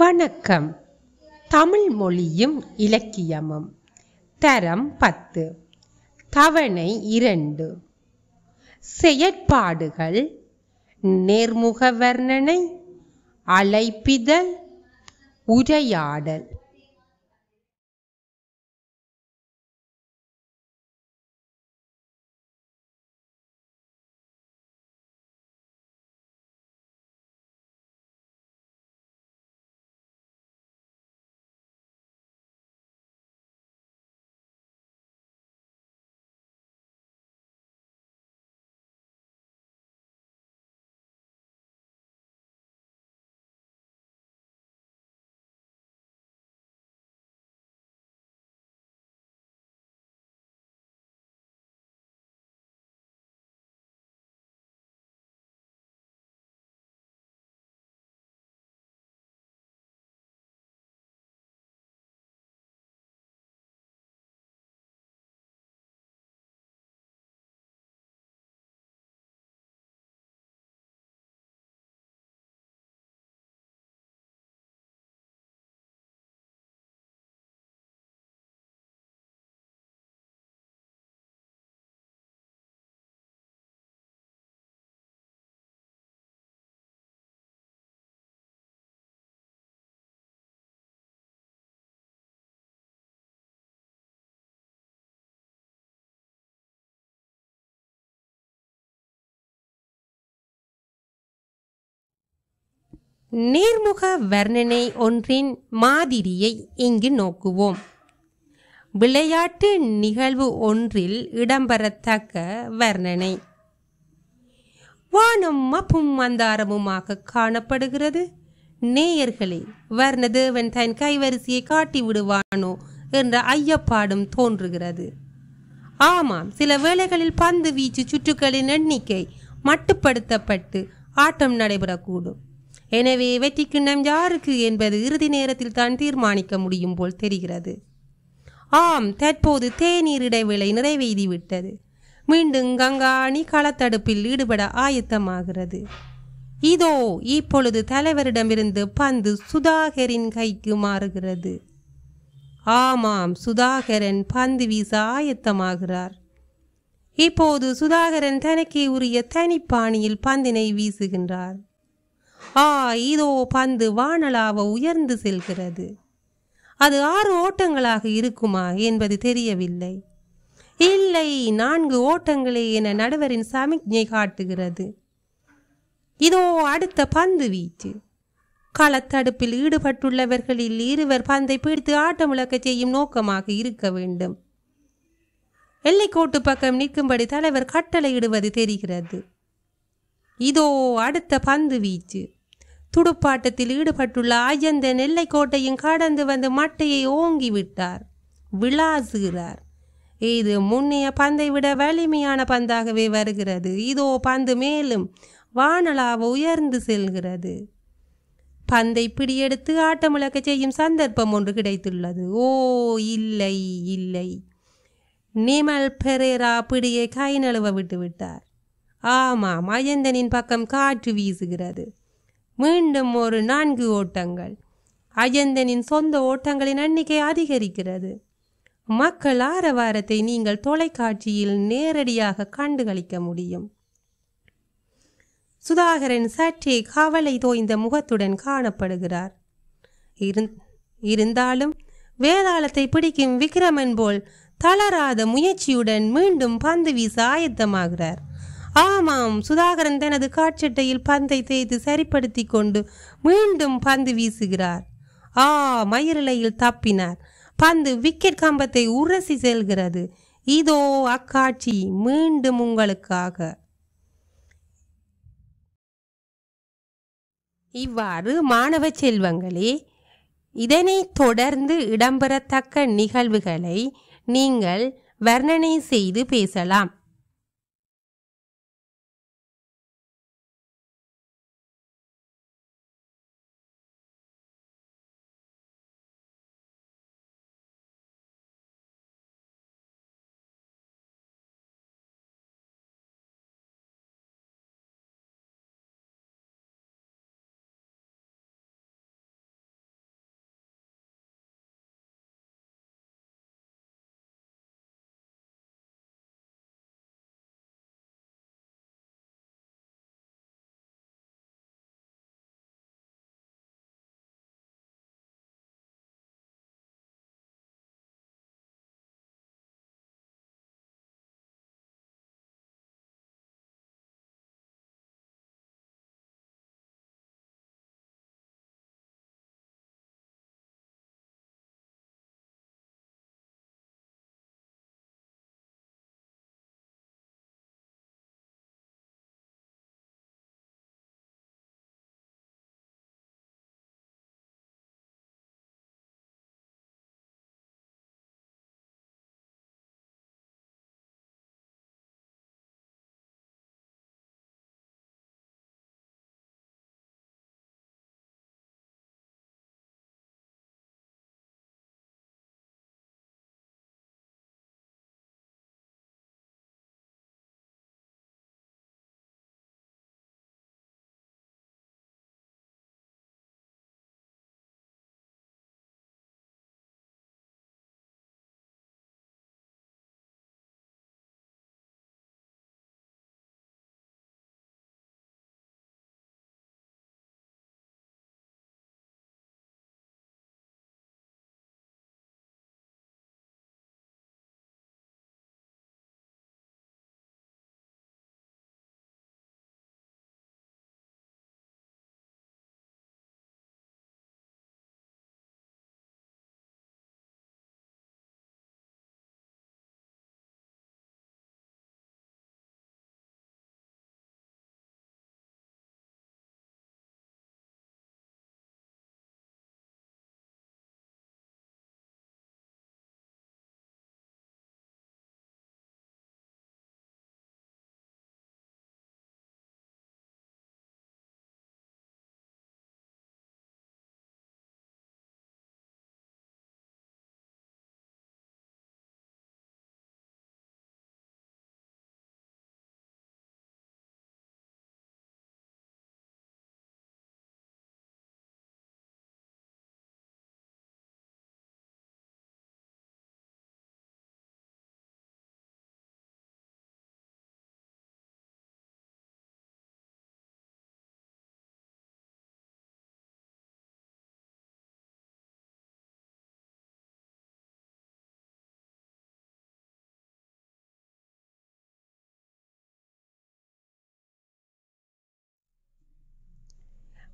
வணக்கம் தமிழ் மொழியும் இலக்கியமும் தரம் பத்து தவணை இரண்டு செயற்பாடுகள் நேர்முக வர்ணனை அழைப்பிதழ் உரையாடல் நேர்முக வர்ணனை ஒன்றின் மாதிரியை இங்கு நோக்குவோம் விளையாட்டு நிகழ்வு ஒன்றில் இடம்பெறத்தக்க வர்ணனை வானம் மப்பும் மந்தாரமுமாக காணப்படுகிறது நேயர்களே வர்ணதேவன் தன் கைவரிசையை காட்டி விடுவானோ என்ற ஐயப்பாடும் தோன்றுகிறது ஆமாம் சில வேளைகளில் பந்து வீச்சு சுற்றுக்களின் எண்ணிக்கை மட்டுப்படுத்தப்பட்டு ஆட்டம் நடைபெறக்கூடும் எனவே வெற்றி யாருக்கு என்பது இறுதி நேரத்தில் தான் தீர்மானிக்க முடியும் போல் தெரிகிறது ஆம் தற்போது தேநீர் இடைவேளை நிறைவேறிவிட்டது மீண்டும் கங்கா அணி களத்தடுப்பில் ஈடுபட ஆயத்தமாகிறது இதோ இப்பொழுது தலைவரிடமிருந்து பந்து சுதாகரின் கைக்கு மாறுகிறது ஆமாம் சுதாகரன் பந்து வீச ஆயத்தமாகிறார் இப்போது சுதாகரன் தனக்கே உரிய தனிப்பாணியில் பந்தினை வீசுகின்றார் ஆ இதோ பந்து வானலாவ உயர்ந்து செல்கிறது அது ஆறு ஓட்டங்களாக இருக்குமா என்பது தெரியவில்லை இல்லை நான்கு ஓட்டங்களே என நடுவரின் சமிக்ஞை காட்டுகிறது இதோ அடுத்த பந்து வீச்சு களத்தடுப்பில் ஈடுபட்டுள்ளவர்களில் இருவர் பந்தை பிடித்து முழக்க செய்யும் நோக்கமாக இருக்க வேண்டும் எல்லைக்கோட்டு பக்கம் நிற்கும்படி தலைவர் கட்டளையிடுவது தெரிகிறது இதோ அடுத்த பந்து வீச்சு துடுப்பாட்டத்தில் ஈடுபட்டுள்ள நெல்லை கோட்டையும் கடந்து வந்து மட்டையை ஓங்கிவிட்டார் விளாசுகிறார் இது முன்னைய பந்தை விட வலிமையான பந்தாகவே வருகிறது இதோ பந்து மேலும் வானலாக உயர்ந்து செல்கிறது பந்தை பிடியெடுத்து ஆட்டமிழக்க செய்யும் சந்தர்ப்பம் ஒன்று கிடைத்துள்ளது ஓ இல்லை இல்லை நிமல் பெரேரா பிடியை கை நழுவ விட்டு விட்டார் ஆமாம் அயந்தனின் பக்கம் காற்று வீசுகிறது மீண்டும் ஒரு நான்கு ஓட்டங்கள் அஜந்தனின் சொந்த ஓட்டங்களின் எண்ணிக்கை அதிகரிக்கிறது மக்கள் ஆரவாரத்தை நீங்கள் தொலைக்காட்சியில் நேரடியாக கண்டுகளிக்க முடியும் சுதாகரன் சற்றே கவலை தோய்ந்த முகத்துடன் காணப்படுகிறார் இருந்தாலும் வேதாளத்தை பிடிக்கும் விக்ரமன் போல் தளராத முயற்சியுடன் மீண்டும் பந்து வீச ஆயத்தமாகிறார் ஆமாம் சுதாகரன் தனது காட்சட்டையில் பந்தை தேய்த்து சரிப்படுத்தி கொண்டு மீண்டும் பந்து வீசுகிறார் ஆ மயிரிலையில் தப்பினார் பந்து விக்கெட் கம்பத்தை உரசி செல்கிறது இதோ அக்காட்சி மீண்டும் உங்களுக்காக இவ்வாறு மாணவ செல்வங்களே இதனை தொடர்ந்து இடம்பெறத்தக்க நிகழ்வுகளை நீங்கள் வர்ணனை செய்து பேசலாம்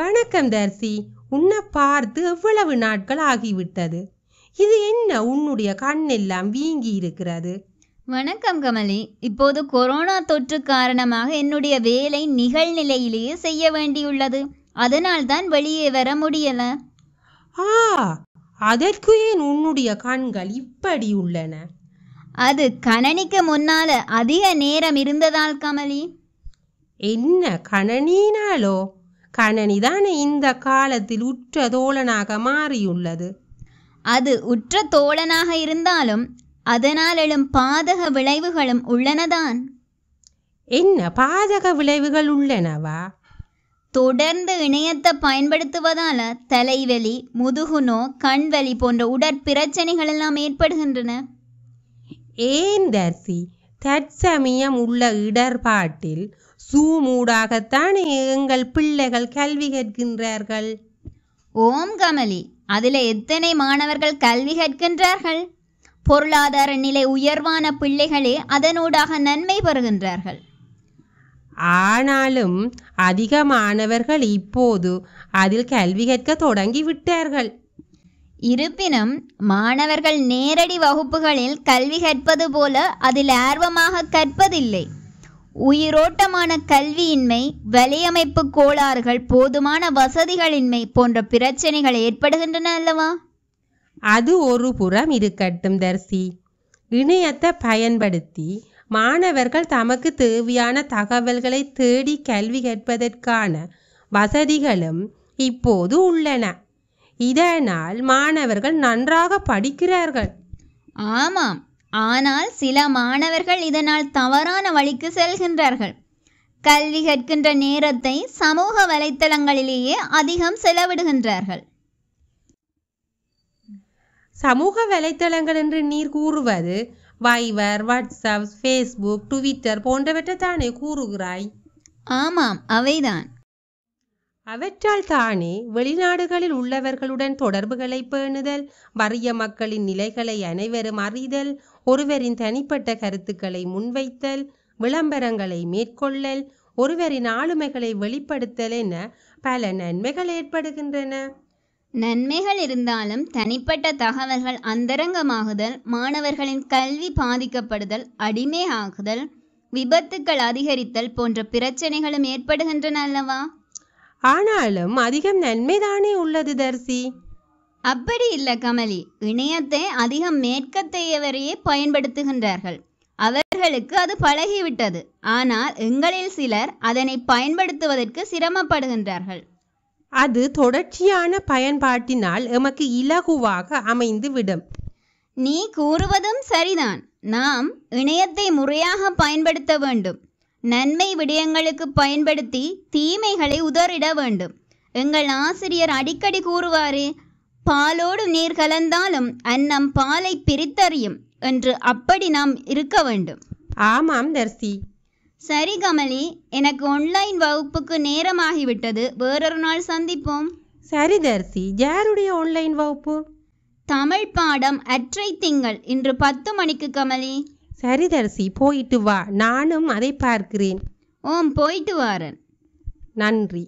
வணக்கம் தர்சி உன்னை பார்த்து எவ்வளவு நாட்கள் ஆகிவிட்டது இது என்ன உன்னுடைய கண்ணெல்லாம் வீங்கி இருக்கிறது வணக்கம் கமலி இப்போது கொரோனா தொற்று காரணமாக என்னுடைய வேலை நிகழ்நிலையிலேயே செய்ய வேண்டியுள்ளது அதனால் தான் வெளியே வர முடியல ஆ அதற்கு ஏன் உன்னுடைய கண்கள் இப்படி உள்ளன அது கணனிக்கு முன்னால அதிக நேரம் இருந்ததால் கமலி என்ன கணனினாலோ கணனிதான் இந்த காலத்தில் உற்ற தோழனாக மாறியுள்ளது அது உற்ற தோழனாக இருந்தாலும் அதனால் எழும் பாதக விளைவுகளும் உள்ளனதான் என்ன பாதக விளைவுகள் உள்ளனவா தொடர்ந்து இணையத்தை பயன்படுத்துவதால தலைவலி முதுகுனோ கண்வலி போன்ற உடற்பிரச்சனைகள் எல்லாம் ஏற்படுகின்றன ஏன் தர்சி தற்சமயம் உள்ள இடர்பாட்டில் சூமூடாகத்தானே எங்கள் பிள்ளைகள் கல்வி கற்கின்றார்கள் ஓம் கமலி அதில் எத்தனை மாணவர்கள் கல்வி கற்கின்றார்கள் பொருளாதார நிலை உயர்வான பிள்ளைகளே அதனூடாக நன்மை பெறுகின்றார்கள் ஆனாலும் அதிக மாணவர்கள் இப்போது அதில் கல்வி கற்க தொடங்கி விட்டார்கள் இருப்பினும் மாணவர்கள் நேரடி வகுப்புகளில் கல்வி கற்பது போல அதில் ஆர்வமாக கற்பதில்லை உயிரோட்டமான கல்வியின்மை வலையமைப்பு கோளாறுகள் போதுமான வசதிகளின்மை போன்ற பிரச்சனைகள் ஏற்படுகின்றன அல்லவா அது ஒரு புறம் இருக்கட்டும் தர்சி இணையத்தை பயன்படுத்தி மாணவர்கள் தமக்கு தேவையான தகவல்களை தேடி கல்வி கேட்பதற்கான வசதிகளும் இப்போது உள்ளன இதனால் மாணவர்கள் நன்றாக படிக்கிறார்கள் ஆமாம் ஆனால் சில மாணவர்கள் இதனால் தவறான வழிக்கு செல்கின்றார்கள் கல்வி கற்கின்ற நேரத்தை சமூக வலைத்தளங்களிலேயே அதிகம் செலவிடுகின்றார்கள் சமூக வலைத்தளங்கள் என்று நீர் கூறுவது வைவர் வாட்ஸ்அப் ஃபேஸ்புக் ட்விட்டர் போன்றவற்றை தானே கூறுகிறாய் ஆமாம் அவைதான் அவற்றால் தானே வெளிநாடுகளில் உள்ளவர்களுடன் தொடர்புகளை பேணுதல் வறிய மக்களின் நிலைகளை அனைவரும் அறிதல் ஒருவரின் தனிப்பட்ட கருத்துக்களை முன்வைத்தல் விளம்பரங்களை மேற்கொள்ளல் ஒருவரின் ஆளுமைகளை வெளிப்படுத்தல் என பல நன்மைகள் ஏற்படுகின்றன நன்மைகள் இருந்தாலும் தனிப்பட்ட தகவல்கள் அந்தரங்கமாகுதல் மாணவர்களின் கல்வி பாதிக்கப்படுதல் அடிமை ஆகுதல் விபத்துக்கள் அதிகரித்தல் போன்ற பிரச்சனைகளும் ஏற்படுகின்றன அல்லவா ஆனாலும் அதிகம் நன்மைதானே உள்ளது தர்சி அப்படி இல்ல கமலி இணையத்தை அதிகம் மேற்கத்தையவரையே பயன்படுத்துகின்றார்கள் அவர்களுக்கு அது பழகிவிட்டது ஆனால் எங்களில் சிலர் அதனை பயன்படுத்துவதற்கு சிரமப்படுகின்றார்கள் அது தொடர்ச்சியான பயன்பாட்டினால் எமக்கு இலகுவாக அமைந்து விடும் நீ கூறுவதும் சரிதான் நாம் இணையத்தை முறையாக பயன்படுத்த வேண்டும் நன்மை விடயங்களுக்கு பயன்படுத்தி தீமைகளை உதறிட வேண்டும் எங்கள் ஆசிரியர் அடிக்கடி கூறுவாரே பாலோடு நீர் கலந்தாலும் அன்னம் பாலை பிரித்தறியும் என்று அப்படி நாம் இருக்க வேண்டும் ஆமாம் தர்சி சரி கமலி எனக்கு ஆன்லைன் வகுப்புக்கு நேரமாகிவிட்டது வேறொரு நாள் சந்திப்போம் சரி தர்சி யாருடைய ஆன்லைன் வகுப்பு தமிழ் பாடம் அற்றை திங்கள் இன்று பத்து மணிக்கு கமலி சரி தர்சி போயிட்டு வா நானும் அதை பார்க்கிறேன் ஓம் போயிட்டு வாரன் நன்றி